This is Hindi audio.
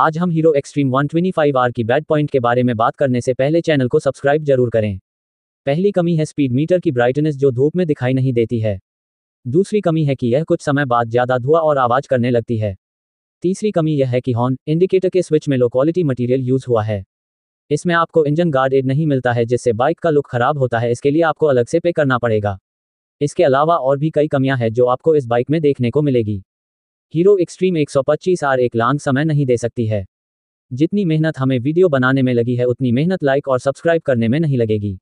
आज हम हीरो एक्सट्रीम 125R की बैड पॉइंट के बारे में बात करने से पहले चैनल को सब्सक्राइब जरूर करें पहली कमी है स्पीड मीटर की ब्राइटनेस जो धूप में दिखाई नहीं देती है दूसरी कमी है कि यह कुछ समय बाद ज़्यादा धुआं और आवाज़ करने लगती है तीसरी कमी यह है कि हॉर्न इंडिकेटर के स्विच में लो क्वालिटी मटीरियल यूज हुआ है इसमें आपको इंजन गार्ड एड नहीं मिलता है जिससे बाइक का लुक खराब होता है इसके लिए आपको अलग से पे करना पड़ेगा इसके अलावा और भी कई कमियां हैं जो आपको इस बाइक में देखने को मिलेगी हीरो एक्सट्रीम 125 आर एक लांग समय नहीं दे सकती है जितनी मेहनत हमें वीडियो बनाने में लगी है उतनी मेहनत लाइक और सब्सक्राइब करने में नहीं लगेगी